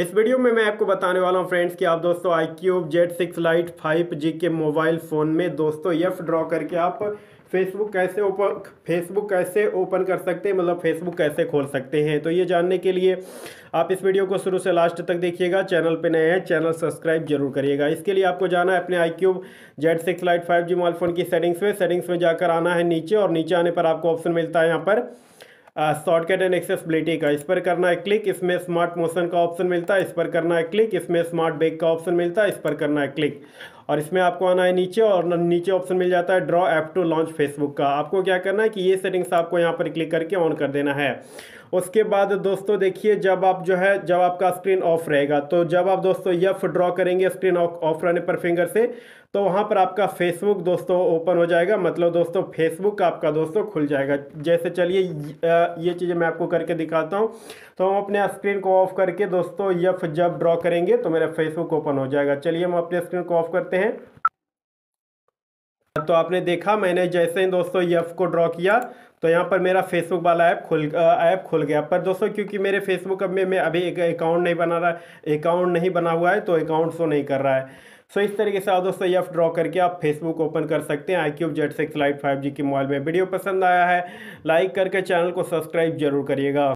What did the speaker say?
इस वीडियो में मैं आपको बताने वाला हूं फ्रेंड्स कि आप दोस्तों iQOO Z six lite five G के मोबाइल फ़ोन में दोस्तों यफ ड्रॉ करके आप फेसबुक कैसे ओपन फेसबुक कैसे ओपन कर सकते हैं मतलब फेसबुक कैसे खोल सकते हैं तो ये जानने के लिए आप इस वीडियो को शुरू से लास्ट तक देखिएगा चैनल पे नए हैं चैनल सब्सक्राइब जरूर करिएगा इसके लिए आपको जाना है अपने iQOO Z six lite five G mobile phone की सेटिंग्स में सेटिंग्स में जाकर आना है नीचे और नीचे आने पर आपको ऑप्शन मिलता है यहाँ पर शॉर्टकट एंड एक्सेसबिलिटी का इस पर करना है क्लिक इसमें स्मार्ट मोशन का ऑप्शन मिलता है इस पर करना है क्लिक इसमें स्मार्ट बेग का ऑप्शन मिलता है इस पर करना है क्लिक और इसमें आपको आना है नीचे और नीचे ऑप्शन मिल जाता है draw app to launch Facebook का आपको क्या करना है कि ये सेटिंग्स आपको यहाँ पर क्लिक करके ऑन कर देना है उसके बाद दोस्तों देखिए जब आप जो है जब आपका स्क्रीन ऑफ रहेगा तो जब आप दोस्तों यफ ड्रॉ करेंगे स्क्रीन ऑफ रहने पर फिंगर से तो वहाँ पर आपका फेसबुक दोस्तों ओपन हो जाएगा मतलब दोस्तों फेसबुक आपका दोस्तों खुल जाएगा जैसे चलिए ये चीज़ें मैं आपको करके दिखाता हूँ तो हम अपने स्क्रीन को ऑफ करके दोस्तों यफ जब ड्रॉ करेंगे तो मेरा फेसबुक ओपन हो जाएगा चलिए हम अपने स्क्रीन को ऑफ करते हैं हैं तो आपने देखा मैंने जैसे ही दोस्तों यफ को ड्रॉ किया तो यहाँ पर मेरा फेसबुक वाला ऐप खुल ऐप खुल गया पर दोस्तों क्योंकि मेरे फेसबुक में मैं अभी एक अकाउंट नहीं बना रहा अकाउंट नहीं बना हुआ है तो अकाउंट शो नहीं कर रहा है सो इस तरीके से आप दोस्तों यफ ड्रॉ करके आप फेसबुक ओपन कर सकते हैं iQOO Z six lite five G के मोबाइल में वीडियो पसंद आया है लाइक करके चैनल को सब्सक्राइब जरूर करिएगा